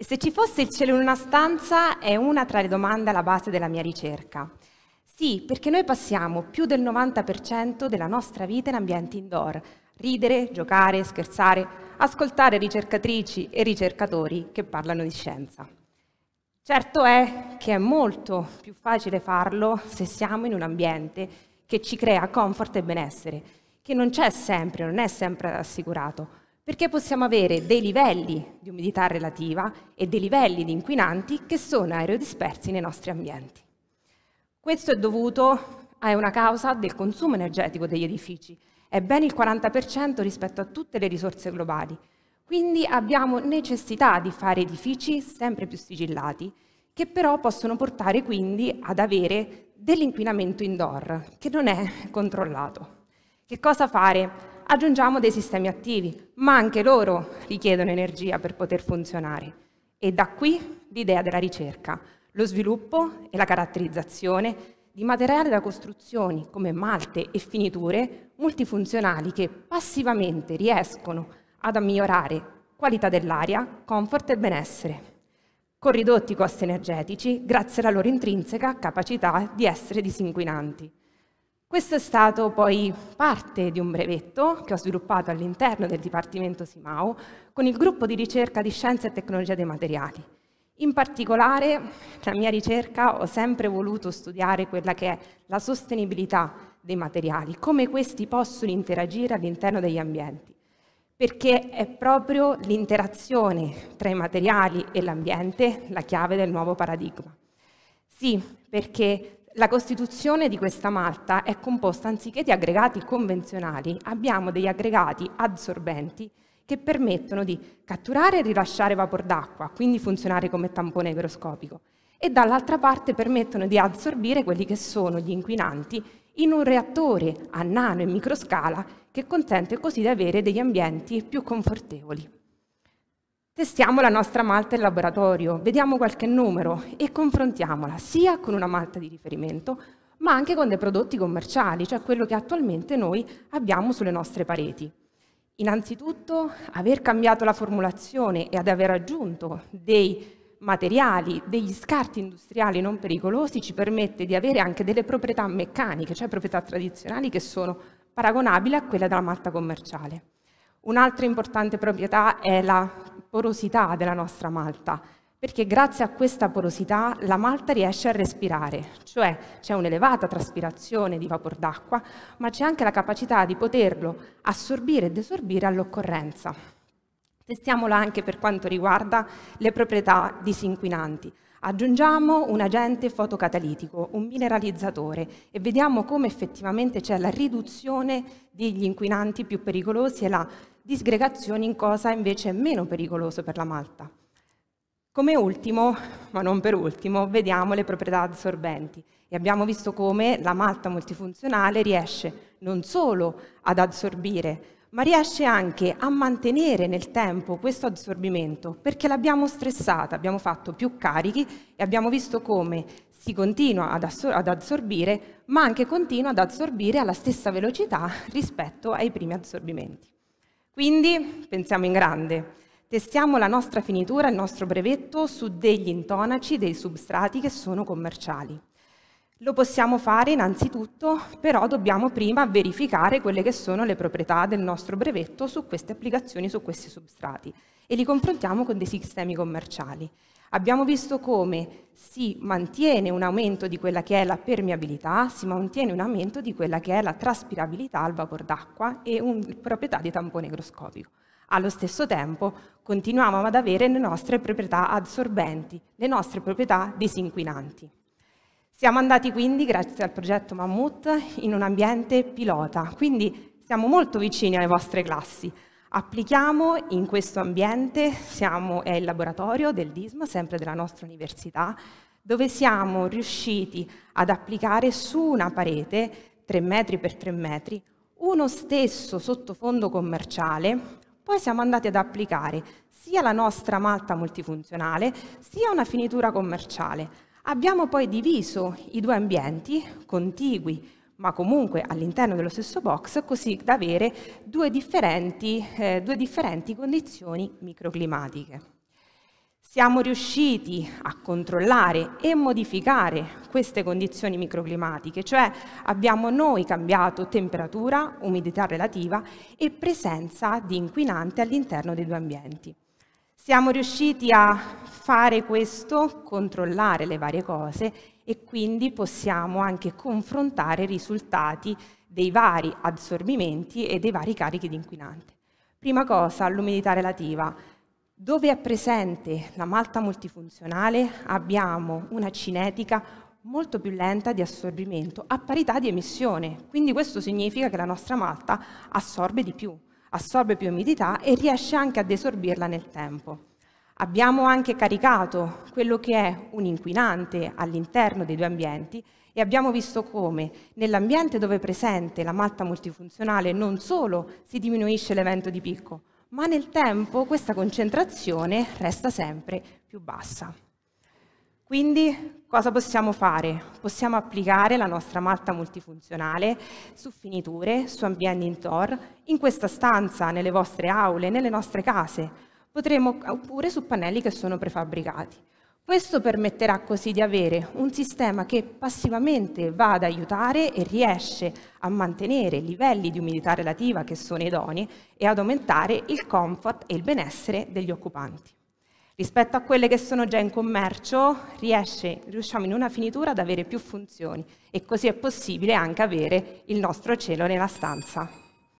E se ci fosse il cielo in una stanza è una tra le domande alla base della mia ricerca. Sì, perché noi passiamo più del 90% della nostra vita in ambienti indoor. Ridere, giocare, scherzare, ascoltare ricercatrici e ricercatori che parlano di scienza. Certo è che è molto più facile farlo se siamo in un ambiente che ci crea comfort e benessere, che non c'è sempre, non è sempre assicurato, perché possiamo avere dei livelli di umidità relativa e dei livelli di inquinanti che sono aerodispersi nei nostri ambienti. Questo è dovuto a una causa del consumo energetico degli edifici, è ben il 40% rispetto a tutte le risorse globali, quindi abbiamo necessità di fare edifici sempre più sigillati, che però possono portare quindi ad avere dell'inquinamento indoor, che non è controllato. Che cosa fare? aggiungiamo dei sistemi attivi, ma anche loro richiedono energia per poter funzionare. E da qui l'idea della ricerca, lo sviluppo e la caratterizzazione di materiali da costruzioni come malte e finiture multifunzionali che passivamente riescono ad migliorare qualità dell'aria, comfort e benessere con ridotti costi energetici grazie alla loro intrinseca capacità di essere disinquinanti. Questo è stato poi parte di un brevetto che ho sviluppato all'interno del Dipartimento SIMAO con il gruppo di ricerca di scienze e Tecnologia dei Materiali. In particolare, nella mia ricerca ho sempre voluto studiare quella che è la sostenibilità dei materiali, come questi possono interagire all'interno degli ambienti, perché è proprio l'interazione tra i materiali e l'ambiente la chiave del nuovo paradigma. Sì, perché la costituzione di questa malta è composta anziché di aggregati convenzionali, abbiamo degli aggregati adsorbenti che permettono di catturare e rilasciare vapor d'acqua, quindi funzionare come tampone igroscopico, e dall'altra parte permettono di assorbire quelli che sono gli inquinanti in un reattore a nano e microscala che consente così di avere degli ambienti più confortevoli. Testiamo la nostra malta in laboratorio, vediamo qualche numero e confrontiamola sia con una malta di riferimento, ma anche con dei prodotti commerciali, cioè quello che attualmente noi abbiamo sulle nostre pareti. Innanzitutto, aver cambiato la formulazione e ad aver aggiunto dei materiali, degli scarti industriali non pericolosi ci permette di avere anche delle proprietà meccaniche, cioè proprietà tradizionali che sono paragonabili a quelle della malta commerciale. Un'altra importante proprietà è la porosità della nostra malta, perché grazie a questa porosità la malta riesce a respirare, cioè c'è un'elevata traspirazione di vapor d'acqua, ma c'è anche la capacità di poterlo assorbire e desorbire all'occorrenza. Testiamola anche per quanto riguarda le proprietà disinquinanti. Aggiungiamo un agente fotocatalitico, un mineralizzatore e vediamo come effettivamente c'è la riduzione degli inquinanti più pericolosi e la disgregazioni in cosa invece è meno pericoloso per la malta. Come ultimo, ma non per ultimo, vediamo le proprietà adsorbenti e abbiamo visto come la malta multifunzionale riesce non solo ad adsorbire, ma riesce anche a mantenere nel tempo questo adsorbimento perché l'abbiamo stressata, abbiamo fatto più carichi e abbiamo visto come si continua ad, ad, adsorbire, ma anche continua ad adsorbire alla stessa velocità rispetto ai primi assorbimenti. Quindi pensiamo in grande. Testiamo la nostra finitura, il nostro brevetto su degli intonaci, dei substrati che sono commerciali. Lo possiamo fare innanzitutto, però dobbiamo prima verificare quelle che sono le proprietà del nostro brevetto su queste applicazioni, su questi substrati e li confrontiamo con dei sistemi commerciali. Abbiamo visto come si mantiene un aumento di quella che è la permeabilità, si mantiene un aumento di quella che è la traspirabilità al vapor d'acqua e una proprietà di tampone igroscopico. Allo stesso tempo continuiamo ad avere le nostre proprietà adsorbenti, le nostre proprietà disinquinanti. Siamo andati quindi, grazie al progetto Mammut, in un ambiente pilota, quindi siamo molto vicini alle vostre classi. Applichiamo in questo ambiente, siamo, è il laboratorio del DISM, sempre della nostra università, dove siamo riusciti ad applicare su una parete, 3 metri per 3 metri, uno stesso sottofondo commerciale, poi siamo andati ad applicare sia la nostra malta multifunzionale, sia una finitura commerciale. Abbiamo poi diviso i due ambienti contigui ma comunque all'interno dello stesso box, così da avere due differenti, eh, due differenti condizioni microclimatiche. Siamo riusciti a controllare e modificare queste condizioni microclimatiche, cioè abbiamo noi cambiato temperatura, umidità relativa e presenza di inquinante all'interno dei due ambienti. Siamo riusciti a fare questo, controllare le varie cose e quindi possiamo anche confrontare i risultati dei vari assorbimenti e dei vari carichi di inquinante. Prima cosa, l'umidità relativa. Dove è presente la malta multifunzionale abbiamo una cinetica molto più lenta di assorbimento a parità di emissione, quindi questo significa che la nostra malta assorbe di più, assorbe più umidità e riesce anche a desorbirla nel tempo. Abbiamo anche caricato quello che è un inquinante all'interno dei due ambienti e abbiamo visto come nell'ambiente dove è presente la malta multifunzionale non solo si diminuisce l'evento di picco, ma nel tempo questa concentrazione resta sempre più bassa. Quindi cosa possiamo fare? Possiamo applicare la nostra malta multifunzionale su finiture, su ambienti indoor, in questa stanza, nelle vostre aule, nelle nostre case, potremo, oppure su pannelli che sono prefabbricati. Questo permetterà così di avere un sistema che passivamente va ad aiutare e riesce a mantenere livelli di umidità relativa che sono idonei e ad aumentare il comfort e il benessere degli occupanti. Rispetto a quelle che sono già in commercio, riesce, riusciamo in una finitura ad avere più funzioni e così è possibile anche avere il nostro cielo nella stanza.